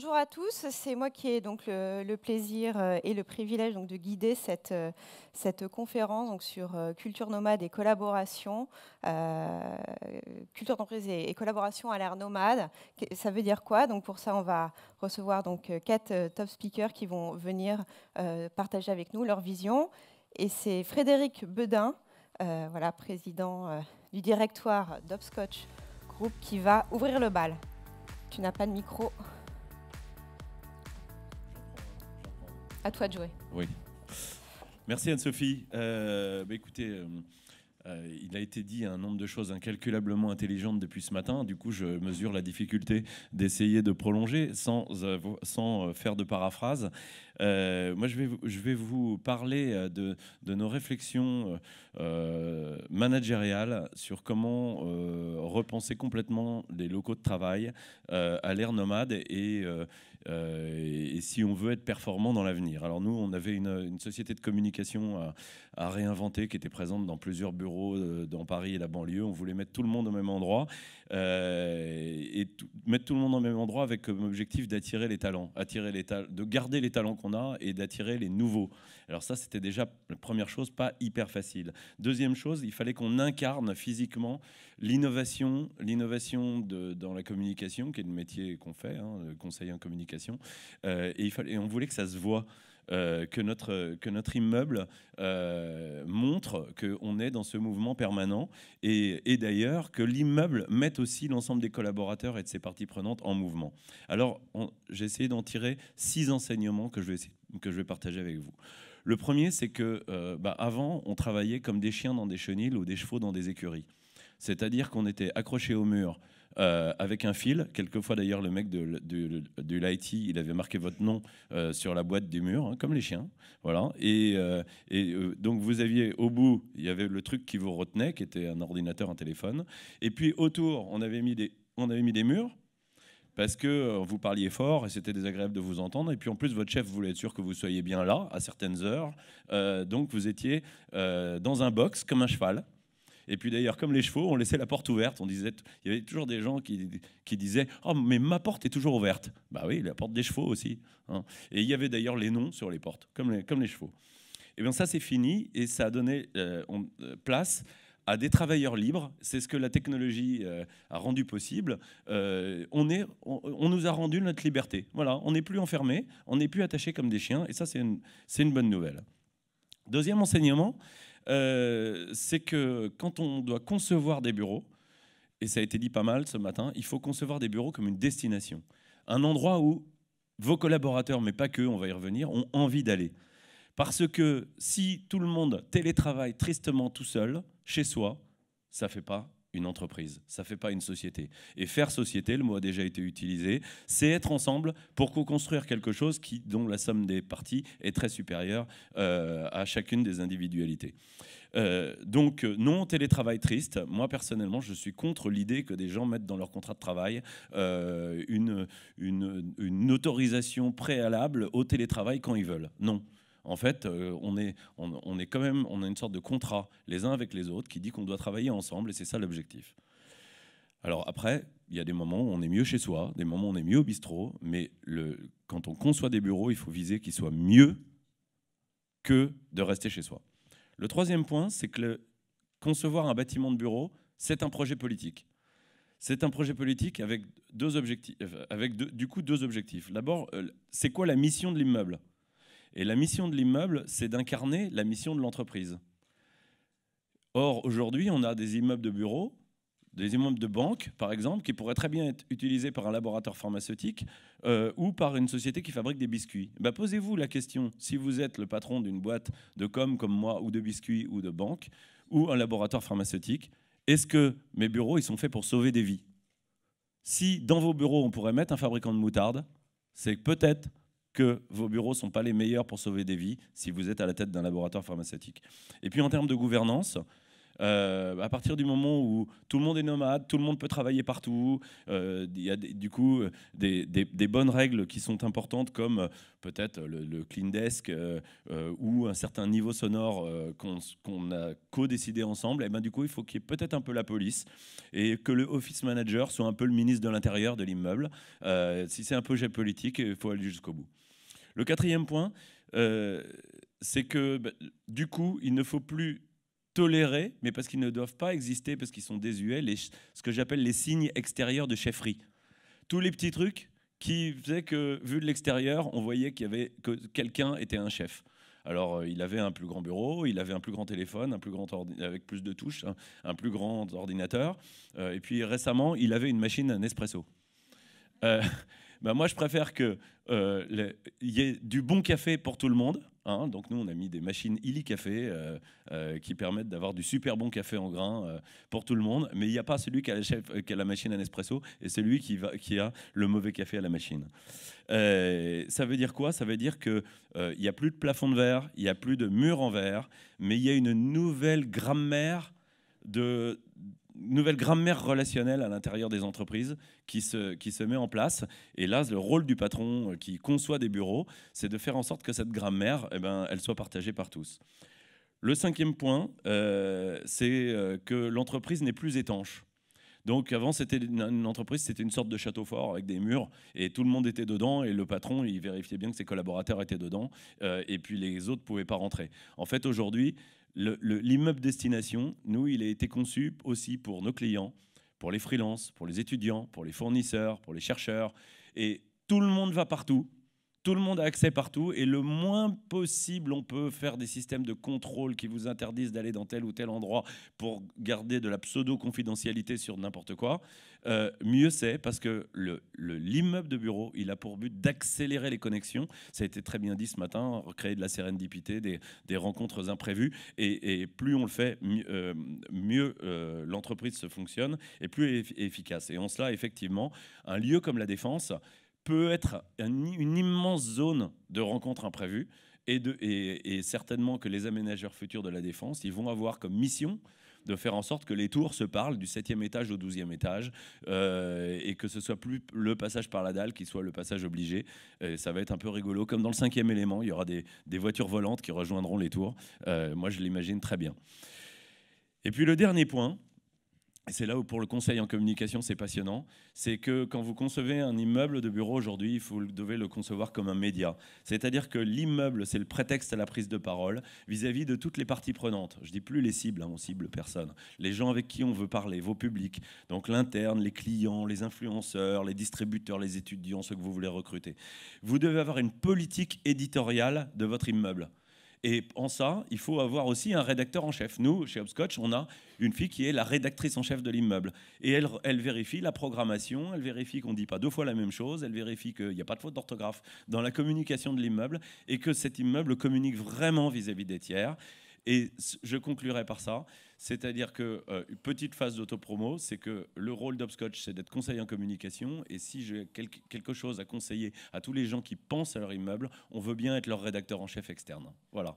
Bonjour à tous, c'est moi qui ai donc le, plaisir euh, et le privilège donc de guider cette, euh, cette conférence donc sur euh, culture nomade et collaboration, culture d'entreprise et, collaboration à l'ère nomade. Ça veut dire quoi Donc pour ça, on va recevoir donc quatre top speakers qui vont venir partager avec nous leur vision. Et c'est Frédéric Bedin, voilà président du directoire d'Obscotch Group, qui va ouvrir le bal. Tu n'as pas de micro. À toi de jouer. Oui. Merci Anne-Sophie. Euh, bah, écoutez, euh, euh, il a été dit un nombre de choses incalculablement intelligentes depuis ce matin. Du coup, je mesure la difficulté d'essayer de prolonger sans, sans faire de paraphrase. moi, je vais, je vais vous parler de, de nos réflexions managériales sur comment repenser complètement les locaux de travail à l'ère nomade et euh, et, si on veut être performant dans l'avenir. Alors nous, on avait une, société de communication à, réinventer qui était présente dans plusieurs bureaux euh, dans Paris et la banlieue. On voulait mettre tout le monde au même endroit euh, et mettre tout le monde au même endroit avec comme objectif d'attirer les talents, attirer les talents, de garder les talents qu'on a et d'attirer les nouveaux. Alors ça, c'était déjà la première chose, pas hyper facile. Deuxième chose, il fallait qu'on incarne physiquement l'innovation, l'innovation dans la communication, qui est le métier qu'on fait, hein, le conseiller en communication euh, et, il fallait, on voulait que ça se voit. Euh, que, notre, que notre immeuble euh, montre qu'on est dans ce mouvement permanent et, d'ailleurs que l'immeuble mette aussi l'ensemble des collaborateurs et de ses parties prenantes en mouvement. Alors, j'ai essayé d'en tirer six enseignements que je vais, que je vais partager avec vous. Le premier, c'est que bah, avant, on travaillait comme des chiens dans des chenilles ou des chevaux dans des écuries. C'est-à-dire qu'on était accrochés au mur euh, avec un fil. Quelquefois, d'ailleurs, le mec de, l'IT, il avait marqué votre nom euh, sur la boîte du mur, hein, comme les chiens. Voilà. Et, euh, donc, vous aviez au bout, il y avait le truc qui vous retenait, qui était un ordinateur, un téléphone. Et puis, autour, on avait mis des, on avait mis des murs parce que vous parliez fort et c'était désagréable de vous entendre. Et puis en plus, votre chef voulait être sûr que vous soyez bien là à certaines heures. donc vous étiez dans un box comme un cheval. Et puis d'ailleurs, comme les chevaux, on laissait la porte ouverte. On disait, il y avait toujours des gens qui, qui disaient Oh, mais ma porte est toujours ouverte. Bah oui, la porte des chevaux aussi. Hein. Et il y avait d'ailleurs les noms sur les portes, comme les, comme les chevaux. Et eh bien ça, c'est fini et ça a donné euh, euh, place à des travailleurs libres. C'est ce que la technologie euh, a rendu possible. on, est, on, nous a rendu notre liberté. Voilà, on n'est plus enfermé, on n'est plus attaché comme des chiens, et ça, c'est une, une, bonne nouvelle. Deuxième enseignement, euh, c'est que quand on doit concevoir des bureaux, et ça a été dit pas mal ce matin, il faut concevoir des bureaux comme une destination, un endroit où vos collaborateurs, mais pas que, on va y revenir, ont envie d'aller. Parce que si tout le monde télétravaille tristement tout seul, chez soi, ça ne fait pas une entreprise, ça ne fait pas une société. Et faire société, le mot a déjà été utilisé, c'est être ensemble pour co-construire quelque chose qui, dont la somme des parties est très supérieure euh, à chacune des individualités. Euh, donc euh, non, télétravail triste. Moi personnellement, je suis contre l'idée que des gens mettent dans leur contrat de travail une, une, autorisation préalable au télétravail quand ils veulent. Non en fait, euh, on, est, on, est quand même, on a une sorte de contrat les uns avec les autres qui dit qu'on doit travailler ensemble et c'est ça l'objectif. Alors après, il y a des moments où on est mieux chez soi, des moments où on est mieux au bistrot, mais quand on conçoit des bureaux, il faut viser qu'ils soient mieux que de rester chez soi. Le troisième point, c'est que concevoir un bâtiment de bureau, c'est un projet politique. C'est un projet politique avec deux objectifs, euh, avec du coup deux objectifs. D'abord, euh, c'est quoi la mission de l'immeuble et la mission de l'immeuble, c'est d'incarner la mission de l'entreprise. Or, aujourd'hui, on a des immeubles de bureaux, des immeubles de banque, par exemple, qui pourraient très bien être utilisés par un laboratoire pharmaceutique euh, ou par une société qui fabrique des biscuits. Eh ben, posez-vous la question, si vous êtes le patron d'une boîte de com comme moi, ou de biscuits, ou de banque, ou un laboratoire pharmaceutique, est-ce que mes bureaux, ils sont faits pour sauver des vies Si dans vos bureaux, on pourrait mettre un fabricant de moutarde, c'est peut-être que vos bureaux ne sont pas les meilleurs pour sauver des vies si vous êtes à la tête d'un laboratoire pharmaceutique. Et puis en termes de gouvernance, euh, à partir du moment où tout le monde est nomade, tout le monde peut travailler partout, euh, il y a du coup euh, des, bonnes règles qui sont importantes comme peut-être le, clean desk ou un certain niveau sonore qu'on a co-décidé ensemble, et eh ben du coup il faut qu'il y ait peut-être un peu la police et que le office manager soit un peu le ministre de l'intérieur de l'immeuble. si c'est un projet politique il faut aller jusqu'au bout. Le quatrième point, c'est que bah, du coup, il ne faut plus tolérés, mais parce qu'ils ne doivent pas exister, parce qu'ils sont désuets, les, ce que j'appelle les signes extérieurs de chefferie. Tous les petits trucs qui faisaient que, vu de l'extérieur, on voyait qu'il y avait, que quelqu'un était un chef. Alors, euh, il avait un plus grand bureau, il avait un plus grand téléphone, un plus grand avec plus de touches, hein, un, plus grand ordinateur. Euh, et puis récemment, il avait une machine Nespresso. Euh, bah, moi, je préfère qu'il euh, y ait du bon café pour tout le monde, Hein, donc nous, on a mis des machines Illy Café euh, euh, qui permettent d'avoir du super bon café en grain euh, pour tout le monde. Mais il n'y a pas celui qui a, la chef, la machine à Nespresso et celui qui, va, qui a le mauvais café à la machine. ça veut dire quoi Ça veut dire qu'il n'y a plus de plafond de verre, il n'y a plus de mur en verre, mais il y a une nouvelle grammaire de, nouvelle grammaire relationnelle à l'intérieur des entreprises qui se, qui se met en place. Et là, le rôle du patron euh, qui conçoit des bureaux, c'est de faire en sorte que cette grammaire, eh ben, elle soit partagée par tous. Le cinquième point, euh, c'est euh, que l'entreprise n'est plus étanche. Donc avant, c'était une, entreprise, c'était une sorte de château fort avec des murs et tout le monde était dedans et le patron, il vérifiait bien que ses collaborateurs étaient dedans et puis les autres ne pouvaient pas rentrer. En fait, aujourd'hui, L'immeuble destination, nous, il a été conçu aussi pour nos clients, pour les freelances, pour les étudiants, pour les fournisseurs, pour les chercheurs. Et tout le monde va partout tout le monde a accès partout et le moins possible, on peut faire des systèmes de contrôle qui vous interdisent d'aller dans tel ou tel endroit pour garder de la pseudo-confidentialité sur n'importe quoi. Euh, mieux c'est parce que l'immeuble le, l'immeuble de bureau, il a pour but d'accélérer les connexions. Ça a été très bien dit ce matin, recréer de la sérénité, des, des rencontres imprévues. Et, plus on le fait, mieux, euh, euh, l'entreprise se fonctionne et plus efficace. Et en cela, effectivement, un lieu comme la défense, peut être une immense zone de rencontres imprévues. Et, de, certainement que les aménageurs futurs de la défense, ils vont avoir comme mission de faire en sorte que les tours se parlent du 7e étage au 12e étage euh, et que ce soit plus le passage par la dalle qui soit le passage obligé. ça va être un peu rigolo. Comme dans le cinquième élément, il y aura des, voitures volantes qui rejoindront les tours. Euh, moi, je l'imagine très bien. Et puis le dernier point, c'est là où pour le conseil en communication, c'est passionnant, c'est que quand vous concevez un immeuble de bureau aujourd'hui, vous devez le concevoir comme un média. C'est-à-dire que l'immeuble, c'est le prétexte à la prise de parole vis-à-vis de toutes les parties prenantes. Je dis plus les cibles, hein, on cible personne. Les gens avec qui on veut parler, vos publics, donc l'interne, les clients, les influenceurs, les distributeurs, les étudiants, ceux que vous voulez recruter. Vous devez avoir une politique éditoriale de votre immeuble. Et en ça, il faut avoir aussi un rédacteur en chef. Nous, chez Hopscotch, on a une fille qui est la rédactrice en chef de l'immeuble. Et elle, vérifie la programmation, elle vérifie qu'on ne dit pas deux fois la même chose, elle vérifie qu'il n'y a pas de faute d'orthographe dans la communication de l'immeuble et que cet immeuble communique vraiment vis à -vis des tiers. Et je conclurai par ça. C'est-à-dire que euh, une petite phase d'autopromo, c'est que le rôle d'Obscotch, c'est d'être conseiller en communication. Et si j'ai quelque chose à conseiller à tous les gens qui pensent à leur immeuble, on veut bien être leur rédacteur en chef externe. Voilà.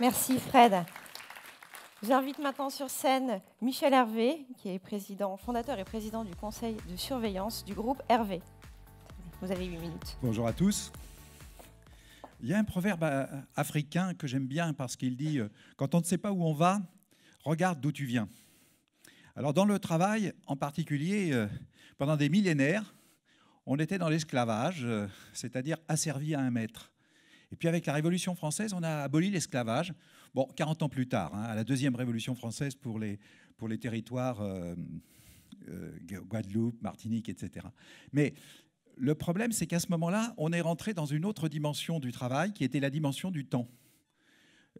Merci Fred. J'invite maintenant sur scène Michel Hervé, qui est président, fondateur et président du conseil de surveillance du groupe Hervé. Vous avez 8 minutes. Bonjour à tous. Il y a un proverbe euh, africain que j'aime bien parce qu'il dit euh, Quand on ne sait pas où on va, regarde d'où tu viens. Alors, dans le travail, en particulier, euh, pendant des millénaires, on était dans l'esclavage, c'est-à-dire asservi à un maître. Et puis, avec la Révolution française, on a aboli l'esclavage. Bon, 40 ans plus tard, hein, à la deuxième Révolution française pour les, pour les territoires Guadeloupe, Martinique, etc. Mais le problème, c'est qu'à ce moment-là, on est rentré dans une autre dimension du travail qui était la dimension du temps.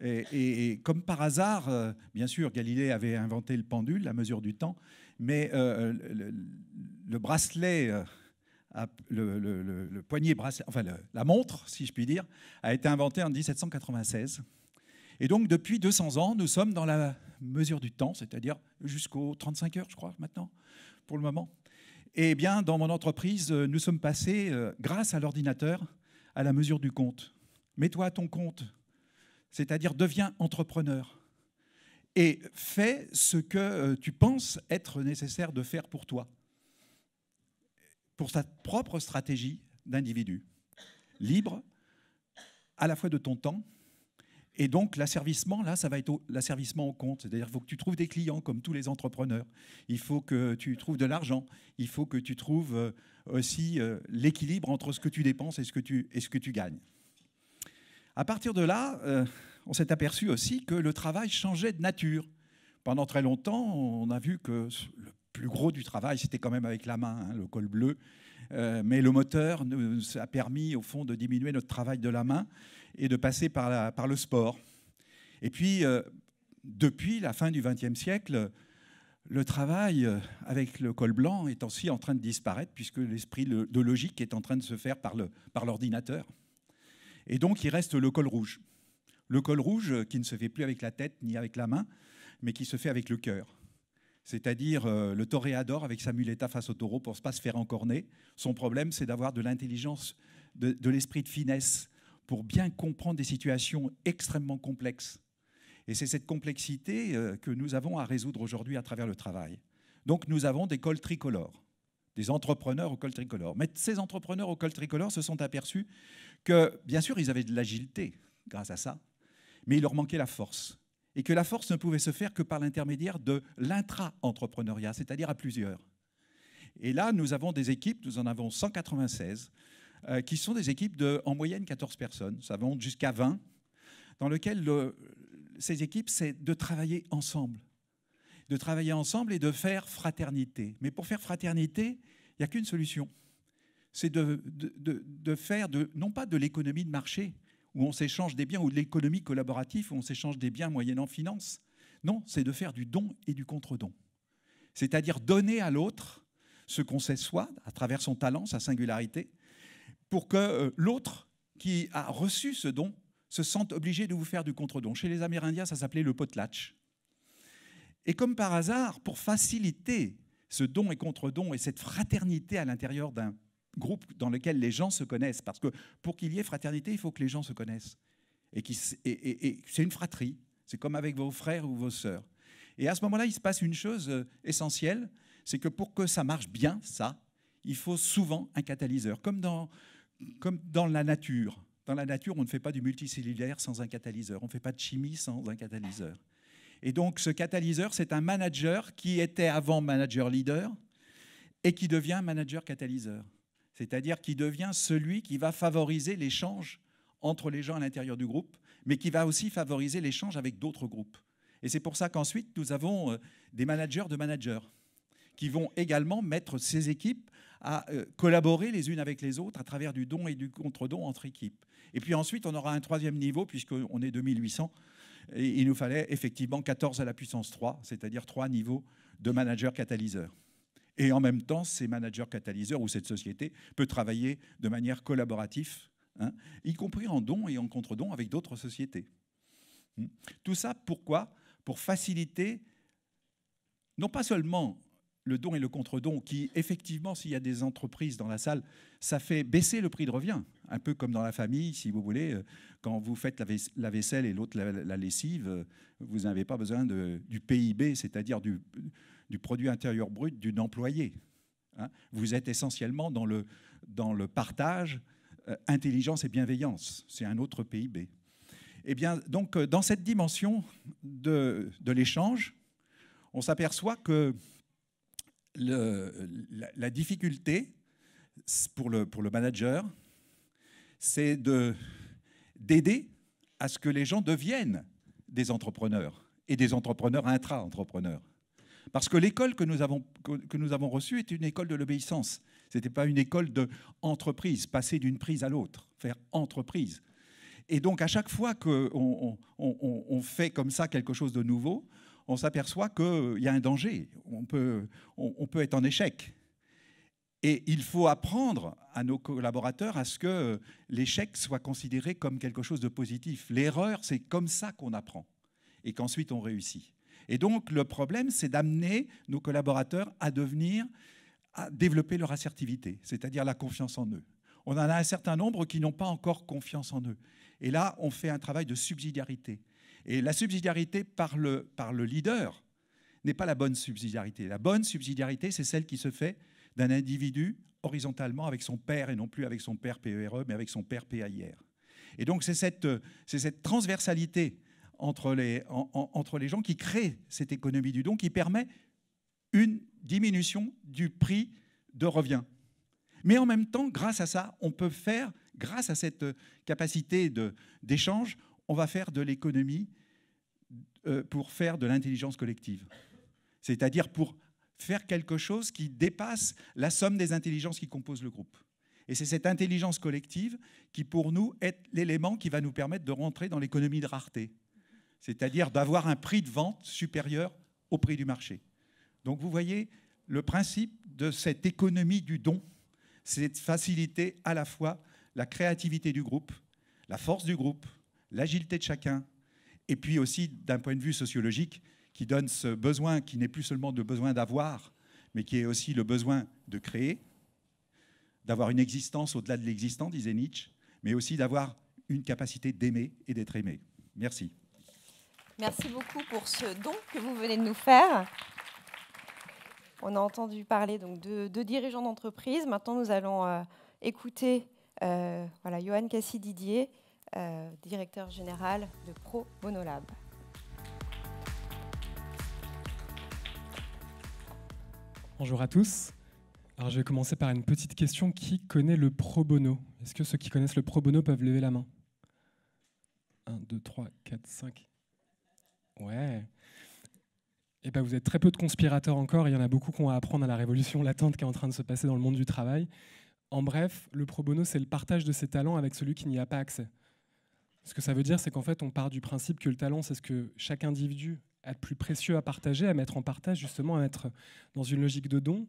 Et, comme par hasard, euh, bien sûr, Galilée avait inventé le pendule, la mesure du temps, mais euh, le, bracelet, euh, le, poignet bracelet, enfin la montre, si je puis dire, a été inventé en 1796. Et donc, depuis 200 ans, nous sommes dans la mesure du temps, c'est-à-dire jusqu'aux 35 heures, je crois, maintenant, pour le moment. Eh bien, dans mon entreprise, euh, nous sommes passés, euh, grâce à l'ordinateur, à la mesure du compte. Mets-toi à ton compte, c'est-à-dire deviens entrepreneur et fais ce que euh, tu penses être nécessaire de faire pour toi, pour ta propre stratégie d'individu, libre à la fois de ton temps et donc l'asservissement, là, ça va être l'asservissement au compte. C'est-à-dire qu'il faut que tu trouves des clients comme tous les entrepreneurs. Il faut que tu trouves de l'argent. Il faut que tu trouves euh, aussi euh, l'équilibre entre ce que tu dépenses et ce que tu, et ce que tu gagnes. À partir de là, euh, on s'est aperçu aussi que le travail changeait de nature. Pendant très longtemps, on a vu que le plus gros du travail, c'était quand même avec la main, hein, le col bleu. mais le moteur nous a permis, au fond, de diminuer notre travail de la main et de passer par, par le sport. Et puis, euh, depuis la fin du XXe siècle, le travail euh, avec le col blanc est aussi en train de disparaître, puisque l'esprit de logique est en train de se faire par l'ordinateur. et donc, il reste le col rouge. Le col rouge euh, qui ne se fait plus avec la tête ni avec la main, mais qui se fait avec le cœur. C'est-à-dire le toréador avec sa muleta face au taureau pour ne pas se faire encorner. Son problème, c'est d'avoir de l'intelligence, de l'esprit de finesse pour bien comprendre des situations extrêmement complexes. Et c'est cette complexité euh, que nous avons à résoudre aujourd'hui à travers le travail. Donc nous avons des cols tricolores, des entrepreneurs au col tricolore. Mais ces entrepreneurs au col tricolore se sont aperçus que, bien sûr, ils avaient de l'agilité grâce à ça, mais il leur manquait la force. Et que la force ne pouvait se faire que par l'intermédiaire de l'intra-entrepreneuriat, c'est-à-dire à plusieurs. Et là, nous avons des équipes, nous en avons 196, euh, qui sont des équipes de, en moyenne, 14 personnes, ça va jusqu'à 20, dans lesquelles ces équipes, c'est de travailler ensemble, de travailler ensemble et de faire fraternité. Mais pour faire fraternité, il n'y a qu'une solution, c'est de, de, de, de, faire, non pas de l'économie de marché, où on s'échange des biens, ou de l'économie collaborative, où on s'échange des biens moyennant finance, non, c'est de faire du don et du contre-don. C'est-à-dire donner à l'autre ce qu'on sait soi, à travers son talent, sa singularité, pour que euh, l'autre qui a reçu ce don se sente obligé de vous faire du contre-don. Chez les Amérindiens, ça s'appelait le potlatch. Et comme par hasard, pour faciliter ce don et contre-don et cette fraternité à l'intérieur d'un groupe dans lequel les gens se connaissent, parce que pour qu'il y ait fraternité, il faut que les gens se connaissent. Et, qui et, et c'est une fratrie, c'est comme avec vos frères ou vos sœurs. Et à ce moment-là, il se passe une chose euh, essentielle, c'est que pour que ça marche bien, ça, il faut souvent un catalyseur. Comme dans comme dans la nature. Dans la nature, on ne fait pas du multicellulaire sans un catalyseur. On ne fait pas de chimie sans un catalyseur. Et donc, ce catalyseur, c'est un manager qui était avant manager leader et qui devient manager catalyseur. C'est-à-dire qui devient celui qui va favoriser l'échange entre les gens à l'intérieur du groupe, mais qui va aussi favoriser l'échange avec d'autres groupes. Et c'est pour ça qu'ensuite, nous avons euh, des managers de managers qui vont également mettre ces équipes à euh, collaborer les unes avec les autres à travers du don et du contre-don entre équipes. Et puis ensuite, on aura un troisième niveau, puisqu'on est 2800, et il nous fallait effectivement 14 à la puissance 3, c'est-à-dire trois niveaux de manager catalyseur. Et en même temps, ces managers catalyseurs ou cette société peut travailler de manière collaborative, hein, y compris en don et en contre-don avec d'autres sociétés. Tout ça, pourquoi Pour faciliter non pas seulement le don et le contre-don, qui effectivement, s'il y a des entreprises dans la salle, ça fait baisser le prix de revient, un peu comme dans la famille, si vous voulez, euh, quand vous faites la, vaisselle et l'autre la, lessive, euh, vous n'avez pas besoin du PIB, c'est-à-dire du, produit intérieur brut d'une employée. Hein. vous êtes essentiellement dans le, dans le partage, euh, intelligence et bienveillance. C'est un autre PIB. Eh bien, donc, dans cette dimension de, de l'échange, on s'aperçoit que la, difficulté pour le, manager, c'est d'aider à ce que les gens deviennent des entrepreneurs et des entrepreneurs intra-entrepreneurs. Parce que l'école que nous avons, reçue est une école de l'obéissance. Ce n'était pas une école d'entreprise, entreprise, passer d'une prise à l'autre, faire entreprise. Et donc, à chaque fois qu'on fait comme ça quelque chose de nouveau, on s'aperçoit qu'il y a un danger, on peut, peut être en échec. Et il faut apprendre à nos collaborateurs à ce que l'échec soit considéré comme quelque chose de positif. L'erreur, c'est comme ça qu'on apprend et qu'ensuite on réussit. Et donc le problème, c'est d'amener nos collaborateurs à devenir, à développer leur assertivité, c'est-à-dire la confiance en eux. On en a un certain nombre qui n'ont pas encore confiance en eux. Et là, on fait un travail de subsidiarité. Et la subsidiarité par le, par le leader n'est pas la bonne subsidiarité. La bonne subsidiarité, c'est celle qui se fait d'un individu horizontalement avec son père et non plus avec son père PERE, e, mais avec son père PAIR. Et donc c'est cette, cette, transversalité entre les, entre les gens qui crée cette économie du don qui permet une diminution du prix de revient. Mais en même temps, grâce à ça, on peut faire, grâce à cette capacité d'échange, on va faire de l'économie euh, pour faire de l'intelligence collective. C'est-à-dire pour faire quelque chose qui dépasse la somme des intelligences qui composent le groupe. Et c'est cette intelligence collective qui, pour nous, est l'élément qui va nous permettre de rentrer dans l'économie de rareté, c'est-à-dire d'avoir un prix de vente supérieur au prix du marché. Donc vous voyez le principe de cette économie du don, c'est de faciliter à la fois la créativité du groupe, la force du groupe, l'agilité de chacun, et puis aussi d'un point de vue sociologique, qui donne ce besoin qui n'est plus seulement le besoin d'avoir, mais qui est aussi le besoin de créer, d'avoir une existence au-delà de l'existant, disait Nietzsche, mais aussi d'avoir une capacité d'aimer et d'être aimé. Merci. Merci beaucoup pour ce don que vous venez de nous faire. On a entendu parler donc de, deux dirigeants d'entreprise. Maintenant, nous allons euh, écouter euh, voilà, Johan cassie didier euh, directeur général de Pro Lab. Bonjour à tous. Alors je vais commencer par une petite question. Qui connaît le pro bono Est-ce que ceux qui connaissent le pro bono peuvent lever la main 1, 2, 3, 4, 5. Ouais. Eh ben, vous êtes très peu de conspirateurs encore. Il y en a beaucoup qui ont à apprendre à la révolution latente qui est en train de se passer dans le monde du travail. En bref, le pro bono, c'est le partage de ses talents avec celui qui n'y a pas accès. Ce que ça veut dire, c'est qu'en fait, on part du principe que le talent, c'est ce que chaque individu a de plus précieux à partager, à mettre en partage, justement, à être dans une logique de don.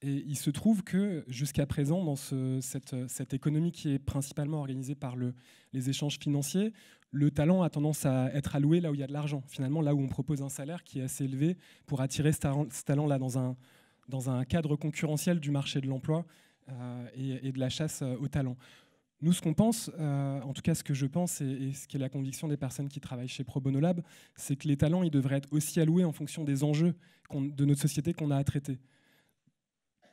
Et il se trouve que jusqu'à présent, dans cette, économie qui est principalement organisée par les échanges financiers, le talent a tendance à être alloué là où il y a de l'argent. Finalement, là où on propose un salaire qui est assez élevé pour attirer ce talent-là dans un, cadre concurrentiel du marché de l'emploi euh, et de la chasse euh, au talent. Nous, ce qu'on pense, euh, en tout cas ce que je pense et, ce qui est la conviction des personnes qui travaillent chez Pro Bono Lab, c'est que les talents, ils devraient être aussi alloués en fonction des enjeux de notre société qu'on a à traiter.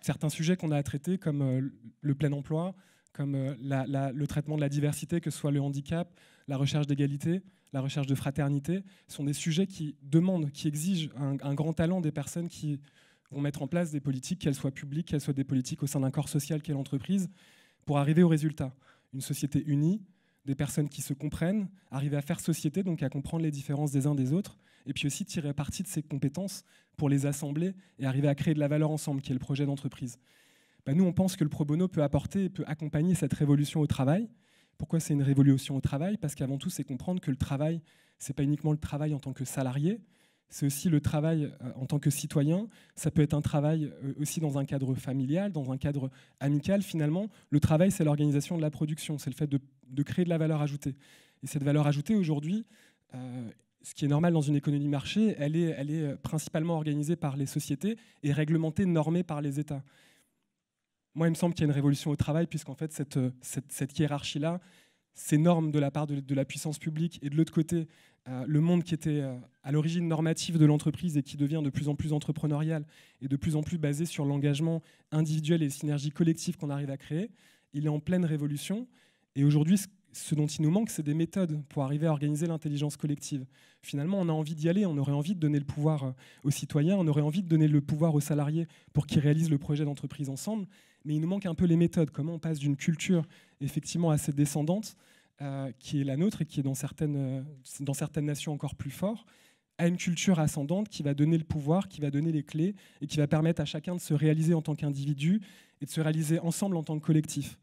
Certains sujets qu'on a à traiter, comme euh, le plein emploi, comme euh, le traitement de la diversité, que ce soit le handicap, la recherche d'égalité, la recherche de fraternité, sont des sujets qui demandent, qui exigent un, grand talent des personnes qui vont mettre en place des politiques, qu'elles soient publiques, qu'elles soient des politiques au sein d'un corps social qu'est l'entreprise, pour arriver au résultat une société unie, des personnes qui se comprennent, arriver à faire société, donc à comprendre les différences des uns des autres, et puis aussi tirer parti de ces compétences pour les assembler et arriver à créer de la valeur ensemble, qui est le projet d'entreprise. Bah, nous, on pense que le pro bono peut apporter et peut accompagner cette révolution au travail. Pourquoi c'est une révolution au travail Parce qu'avant tout, c'est comprendre que le travail, n'est pas uniquement le travail en tant que salarié, c'est aussi le travail euh, en tant que citoyen. Ça peut être un travail euh, aussi dans un cadre familial, dans un cadre amical. Finalement, le travail, c'est l'organisation de la production, c'est le fait de, créer de la valeur ajoutée. Et cette valeur ajoutée, aujourd'hui, euh, ce qui est normal dans une économie marché, elle est, principalement organisée par les sociétés et réglementée, normée par les États. Moi, il me semble qu'il y a une révolution au travail, puisqu'en fait, cette hiérarchie-là, ces normes de la part de, la puissance publique et de l'autre côté, euh, le monde qui était euh, à l'origine normative de l'entreprise et qui devient de plus en plus entrepreneurial et de plus en plus basé sur l'engagement individuel et les synergies collectives qu'on arrive à créer, il est en pleine révolution. Et aujourd'hui, ce ce dont il nous manque, c'est des méthodes pour arriver à organiser l'intelligence collective. Finalement, on a envie d'y aller, on aurait envie de donner le pouvoir euh, aux citoyens, on aurait envie de donner le pouvoir aux salariés pour qu'ils réalisent le projet d'entreprise ensemble, mais il nous manque un peu les méthodes. Comment on passe d'une culture effectivement assez descendante, euh, qui est la nôtre et qui est dans certaines, euh, dans certaines nations encore plus fort, à une culture ascendante qui va donner le pouvoir, qui va donner les clés et qui va permettre à chacun de se réaliser en tant qu'individu et de se réaliser ensemble en tant que collectif.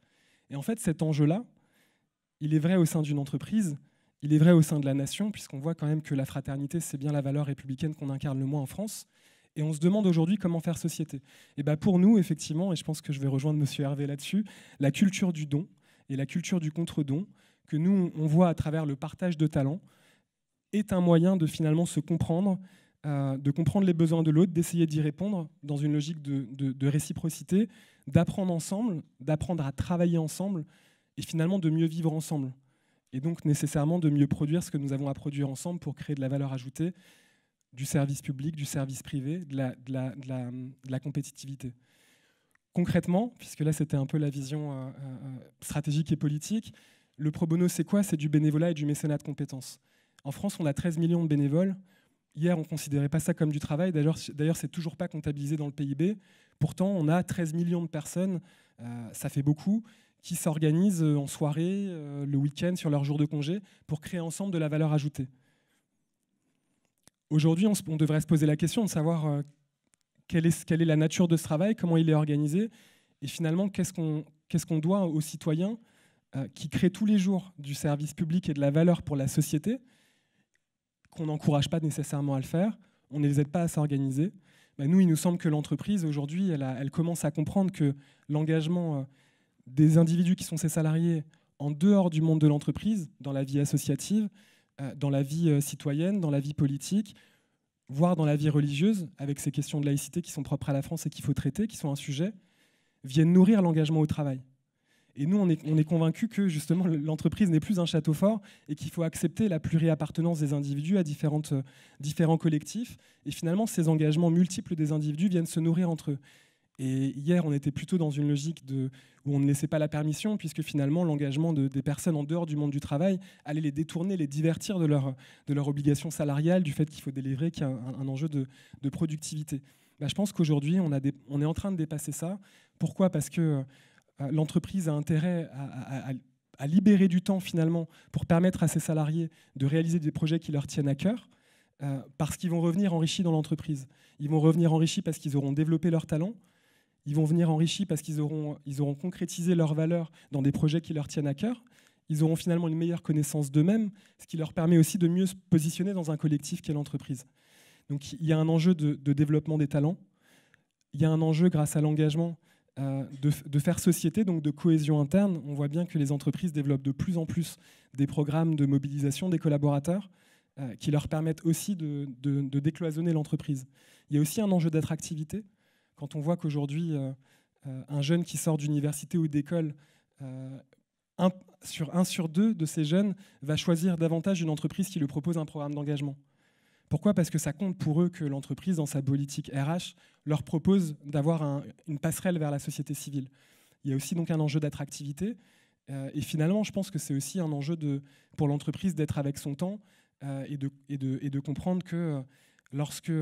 Et en fait, cet enjeu-là, il est vrai au sein d'une entreprise, il est vrai au sein de la nation, puisqu'on voit quand même que la fraternité, c'est bien la valeur républicaine qu'on incarne le moins en France. Et on se demande aujourd'hui comment faire société. Et bah pour nous, effectivement, et je pense que je vais rejoindre M. Hervé là-dessus, la culture du don et la culture du contre-don, que nous, on voit à travers le partage de talents, est un moyen de finalement se comprendre, euh, de comprendre les besoins de l'autre, d'essayer d'y répondre dans une logique de, de réciprocité, d'apprendre ensemble, d'apprendre à travailler ensemble, et finalement de mieux vivre ensemble. Et donc nécessairement de mieux produire ce que nous avons à produire ensemble pour créer de la valeur ajoutée, du service public, du service privé, de la, compétitivité. Concrètement, puisque là c'était un peu la vision euh, euh, euh, stratégique et politique, le pro bono c'est quoi C'est du bénévolat et du mécénat de compétences. En France, on a 13 millions de bénévoles. Hier, on ne considérait pas ça comme du travail. D'ailleurs, c'est toujours pas comptabilisé dans le PIB. Pourtant, on a 13 millions de personnes. ça fait beaucoup qui s'organisent euh, en soirée, euh, le week-end, sur leur jour de congé, pour créer ensemble de la valeur ajoutée. Aujourd'hui, on, devrait se poser la question de savoir euh, quelle, est, la nature de ce travail, comment il est organisé, et finalement, qu'est-ce qu'on doit aux citoyens qui créent tous les jours du service public et de la valeur pour la société, qu'on n'encourage pas nécessairement à le faire, on ne les aide pas à s'organiser. Bah, nous, il nous semble que l'entreprise, aujourd'hui, elle, commence à comprendre que l'engagement des individus qui sont ses salariés en dehors du monde de l'entreprise, dans la vie associative, euh, dans la vie euh, citoyenne, dans la vie politique, voire dans la vie religieuse, avec ces questions de laïcité qui sont propres à la France et qu'il faut traiter, qui sont un sujet, viennent nourrir l'engagement au travail. Et nous, on est, on convaincus que justement l'entreprise n'est plus un château fort et qu'il faut accepter la pluriappartenance des individus à euh, différents collectifs. Et finalement, ces engagements multiples des individus viennent se nourrir entre eux. Et hier, on était plutôt dans une logique où on ne laissait pas la permission, puisque finalement, l'engagement des personnes en dehors du monde du travail allait les détourner, les divertir de leur, obligation salariale, du fait qu'il faut délivrer, qu'il y a un, enjeu de, productivité. Bah, je pense qu'aujourd'hui, on, est en train de dépasser ça. Pourquoi Parce que euh, l'entreprise a intérêt à, libérer du temps, finalement, pour permettre à ses salariés de réaliser des projets qui leur tiennent à cœur. Euh, parce qu'ils vont revenir enrichis dans l'entreprise. Ils vont revenir enrichis parce qu'ils auront développé leurs talents, ils vont venir enrichis parce qu'ils auront, ils auront concrétisé leurs valeurs dans des projets qui leur tiennent à cœur. Ils auront finalement une meilleure connaissance d'eux-mêmes, ce qui leur permet aussi de mieux se positionner dans un collectif qu'est l'entreprise. Donc il y a un enjeu de, développement des talents, il y a un enjeu grâce à l'engagement euh, de, faire société, donc de cohésion interne. On voit bien que les entreprises développent de plus en plus des programmes de mobilisation des collaborateurs euh, qui leur permettent aussi de décloisonner l'entreprise. Il y a aussi un enjeu d'attractivité quand on voit qu'aujourd'hui, euh, euh, un jeune qui sort d'université ou d'école, euh, un, sur sur deux de ces jeunes va choisir davantage une entreprise qui lui propose un programme d'engagement. Pourquoi Parce que ça compte pour eux que l'entreprise, dans sa politique RH, leur propose d'avoir une passerelle vers la société civile. Il y a aussi donc un enjeu d'attractivité. et finalement, je pense que c'est aussi un enjeu de, pour l'entreprise d'être avec son temps et, de, et, et, de, comprendre que lorsque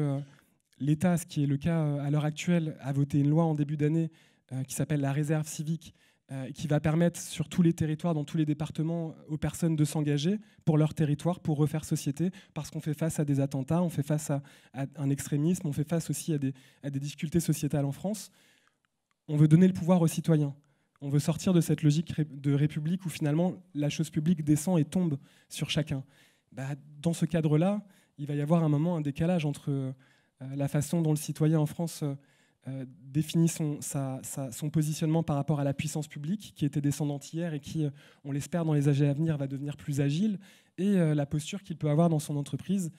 l'État, ce qui est le cas euh, à l'heure actuelle, a voté une loi en début d'année euh, qui s'appelle la réserve civique, euh, qui va permettre sur tous les territoires, dans tous les départements, aux personnes de s'engager pour leur territoire, pour refaire société, parce qu'on fait face à des attentats, on fait face à, un extrémisme, on fait face aussi à des, difficultés sociétales en France. On veut donner le pouvoir aux citoyens. On veut sortir de cette logique de république où finalement la chose publique descend et tombe sur chacun. Bah, dans ce cadre-là, il va y avoir un moment un décalage entre, euh, la façon dont le citoyen en France euh, euh, définit son, positionnement par rapport à la puissance publique, qui était descendante hier et qui, on l'espère, dans les âges à venir, va devenir plus agile, et la posture qu'il peut avoir dans son entreprise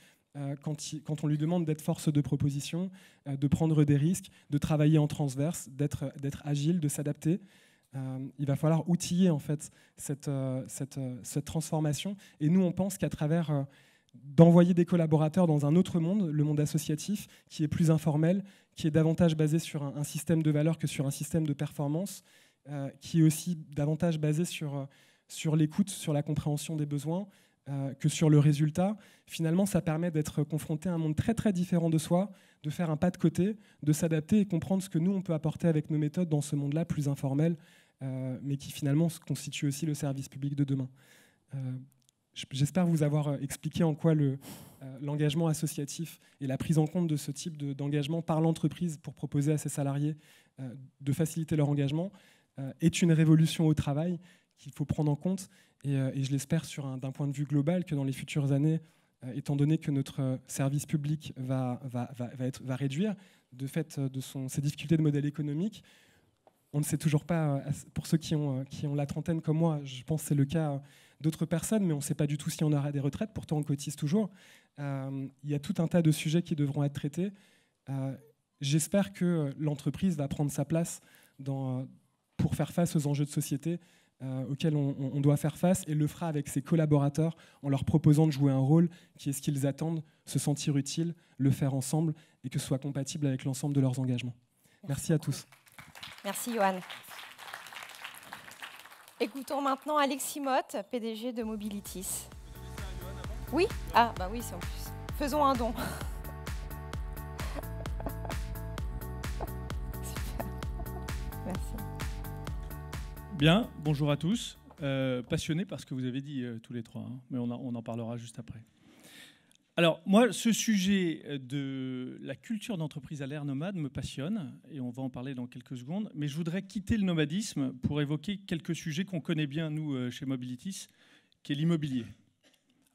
quand, on lui demande d'être force de proposition, de prendre des risques, de travailler en transverse, d'être, agile, de s'adapter. il va falloir outiller en fait cette transformation. Et nous, on pense qu'à travers d'envoyer des collaborateurs dans un autre monde, le monde associatif, qui est plus informel, qui est davantage basé sur un, système de valeur que sur un système de performance, euh, qui est aussi davantage basé sur, euh, sur l'écoute, sur la compréhension des besoins, euh, que sur le résultat. Finalement, ça permet d'être confronté à un monde très très différent de soi, de faire un pas de côté, de s'adapter et comprendre ce que nous, on peut apporter avec nos méthodes dans ce monde-là plus informel, mais qui finalement constitue aussi le service public de demain. J'espère vous avoir euh, expliqué en quoi euh, l'engagement associatif et la prise en compte de ce type d'engagement par l'entreprise pour proposer à ses salariés euh, de faciliter leur engagement est une révolution au travail qu'il faut prendre en compte. Et, je l'espère d'un point de vue global que dans les futures années, étant donné que notre service public va, va, être, va réduire, de fait de son, ses difficultés de modèle économique, on ne sait toujours pas, pour ceux qui ont, qui ont la trentaine comme moi, je pense que c'est le cas d'autres personnes, mais on ne sait pas du tout si on aura des retraites, pourtant on cotise toujours. Euh, il y a tout un tas de sujets qui devront être traités. Euh, j'espère que l'entreprise va prendre sa place pour faire face aux enjeux de société euh, auxquels on, doit faire face et le fera avec ses collaborateurs en leur proposant de jouer un rôle qui est ce qu'ils attendent, se sentir utile, le faire ensemble et que ce soit compatible avec l'ensemble de leurs engagements. Merci, Merci à tous. Merci Johan. Écoutons maintenant Alexis Motte, PDG de Mobilitis. Oui Ah, bah oui, c'est en plus. Faisons un don. Super. Merci. Bien, bonjour à tous. Euh, passionné par ce que vous avez dit euh, tous les trois, hein. mais on en parlera juste après. Alors, moi, ce sujet euh, de la culture d'entreprise à l'ère nomade me passionne, et on va en parler dans quelques secondes, mais je voudrais quitter le nomadisme pour évoquer quelques sujets qu'on connaît bien, nous, euh, chez Mobilitis, qui est l'immobilier.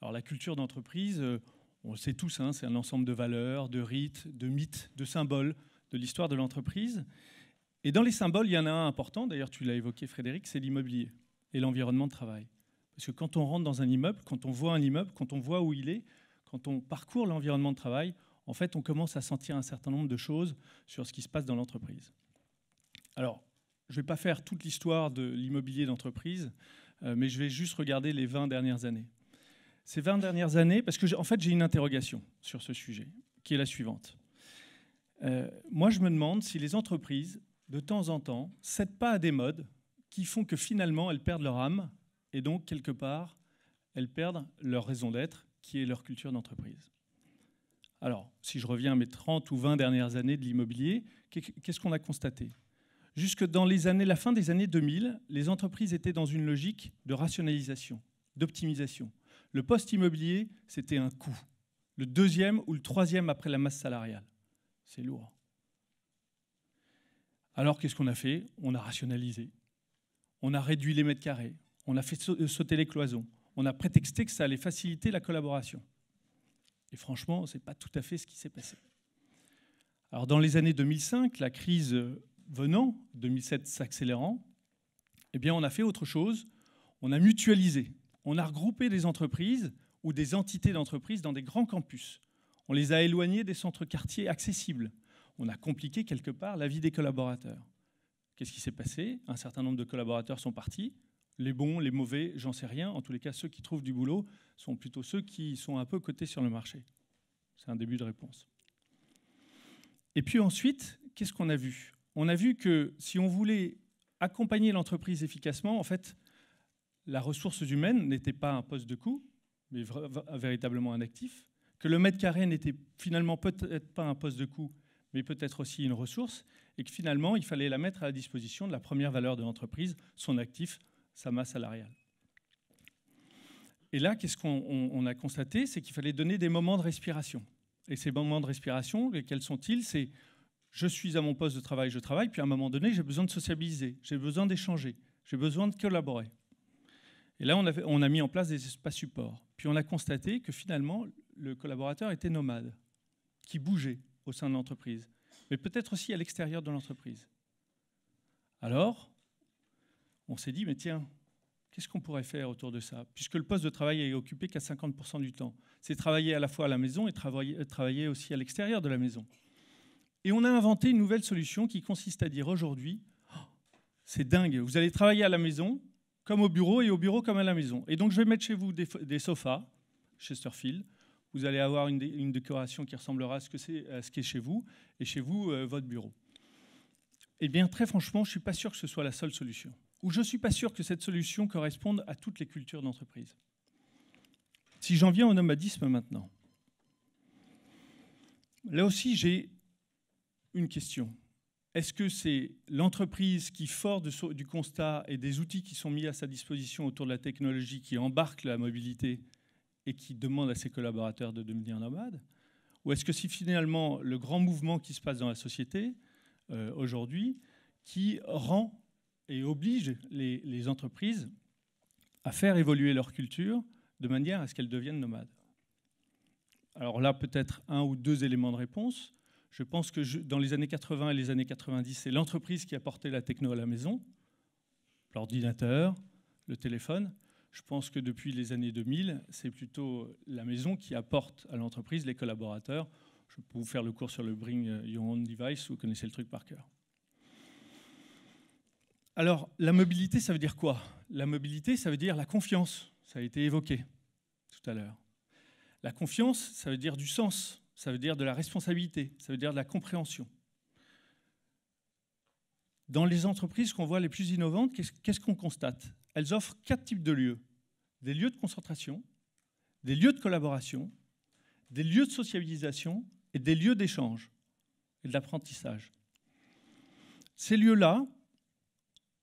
Alors, la culture d'entreprise, euh, on sait tous, hein, c'est un ensemble de valeurs, de rites, de mythes, de symboles de l'histoire de l'entreprise. Et dans les symboles, il y en a un important, d'ailleurs tu l'as évoqué Frédéric, c'est l'immobilier et l'environnement de travail. Parce que quand on rentre dans un immeuble, quand on voit un immeuble, quand on voit où il est, quand on parcourt l'environnement de travail, en fait, on commence à sentir un certain nombre de choses sur ce qui se passe dans l'entreprise. Alors, je ne vais pas faire toute l'histoire de l'immobilier d'entreprise, euh, mais je vais juste regarder les 20 dernières années. Ces 20 dernières années, parce que en fait, j'ai une interrogation sur ce sujet, qui est la suivante. Euh, moi, je me demande si les entreprises, de temps en temps, cèdent pas à des modes qui font que finalement, elles perdent leur âme, et donc, quelque part, elles perdent leur raison d'être, qui est leur culture d'entreprise. Alors, si je reviens à mes 30 ou 20 dernières années de l'immobilier, qu'est-ce qu'on a constaté Jusque dans les années, la fin des années 2000, les entreprises étaient dans une logique de rationalisation, d'optimisation. Le poste immobilier, c'était un coût. Le deuxième ou le troisième après la masse salariale. C'est lourd. Alors qu'est-ce qu'on a fait On a rationalisé. On a réduit les mètres carrés. On a fait sauter les cloisons on a prétexté que ça allait faciliter la collaboration. Et franchement, ce n'est pas tout à fait ce qui s'est passé. Alors dans les années 2005, la crise venant, 2007 s'accélérant, eh bien on a fait autre chose, on a mutualisé, on a regroupé des entreprises ou des entités d'entreprises dans des grands campus. On les a éloignés des centres quartiers accessibles. On a compliqué quelque part la vie des collaborateurs. Qu'est-ce qui s'est passé Un certain nombre de collaborateurs sont partis, les bons, les mauvais, j'en sais rien. En tous les cas, ceux qui trouvent du boulot sont plutôt ceux qui sont un peu cotés sur le marché. C'est un début de réponse. Et puis ensuite, qu'est-ce qu'on a vu On a vu que si on voulait accompagner l'entreprise efficacement, en fait, la ressource humaine n'était pas un poste de coût, mais véritablement un actif, que le mètre carré n'était finalement peut-être pas un poste de coût, mais peut-être aussi une ressource, et que finalement, il fallait la mettre à la disposition de la première valeur de l'entreprise, son actif, sa masse salariale. Et là, qu'est-ce qu'on a constaté C'est qu'il fallait donner des moments de respiration. Et ces moments de respiration, quels sont-ils C'est je suis à mon poste de travail, je travaille, puis à un moment donné, j'ai besoin de sociabiliser, j'ai besoin d'échanger, j'ai besoin de collaborer. Et là, on a, on a mis en place des espaces supports. Puis on a constaté que finalement, le collaborateur était nomade, qui bougeait au sein de l'entreprise, mais peut-être aussi à l'extérieur de l'entreprise. Alors, on s'est dit, mais tiens, qu'est-ce qu'on pourrait faire autour de ça Puisque le poste de travail est occupé qu'à 50% du temps. C'est travailler à la fois à la maison et euh, travailler aussi à l'extérieur de la maison. Et on a inventé une nouvelle solution qui consiste à dire aujourd'hui, oh, c'est dingue, vous allez travailler à la maison comme au bureau et au bureau comme à la maison. Et donc je vais mettre chez vous des, des sofas, Chesterfield, vous allez avoir une, décoration qui ressemblera à ce, que à ce qui est chez vous, et chez vous, euh, votre bureau. Eh bien, très franchement, je ne suis pas sûr que ce soit la seule solution où je ne suis pas sûr que cette solution corresponde à toutes les cultures d'entreprise. Si j'en viens au nomadisme maintenant, là aussi j'ai une question. Est-ce que c'est l'entreprise qui, fort du constat et des outils qui sont mis à sa disposition autour de la technologie, qui embarque la mobilité et qui demande à ses collaborateurs de devenir nomades Ou est-ce que c'est finalement le grand mouvement qui se passe dans la société euh, aujourd'hui, qui rend et oblige les, entreprises à faire évoluer leur culture de manière à ce qu'elles deviennent nomades. Alors là, peut-être un ou deux éléments de réponse. Je pense que dans les années 80 et les années 90, c'est l'entreprise qui apportait la techno à la maison, l'ordinateur, le téléphone. Je pense que depuis les années 2000, c'est plutôt la maison qui apporte à l'entreprise les collaborateurs. Je peux vous faire le cours sur le Bring Your Own Device, vous connaissez le truc par cœur. Alors, la mobilité, ça veut dire quoi La mobilité, ça veut dire la confiance. Ça a été évoqué tout à l'heure. La confiance, ça veut dire du sens, ça veut dire de la responsabilité, ça veut dire de la compréhension. Dans les entreprises qu'on voit les plus innovantes, qu'est-ce qu'on constate Elles offrent quatre types de lieux. Des lieux de concentration, des lieux de collaboration, des lieux de socialisation et des lieux d'échange et d'apprentissage. Ces lieux-là,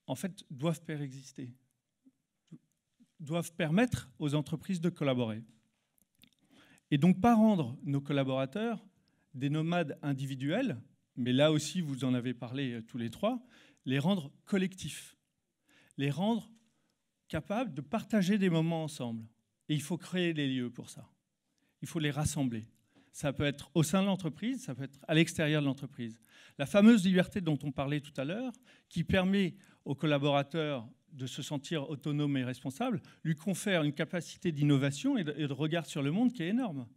en fait, doivent exister, doivent permettre aux entreprises de collaborer. Et donc, pas rendre nos collaborateurs des nomades individuels, mais là aussi, vous en avez parlé euh, tous les trois, les rendre collectifs, les rendre capables de partager des moments ensemble. Et il faut créer des lieux pour ça. Il faut les rassembler ça peut être au sein de l'entreprise, ça peut être à l'extérieur de l'entreprise. La fameuse liberté dont on parlait tout à l'heure, qui permet aux collaborateurs de se sentir autonomes et responsables, lui confère une capacité d'innovation et, de regard sur le monde qui est énorme.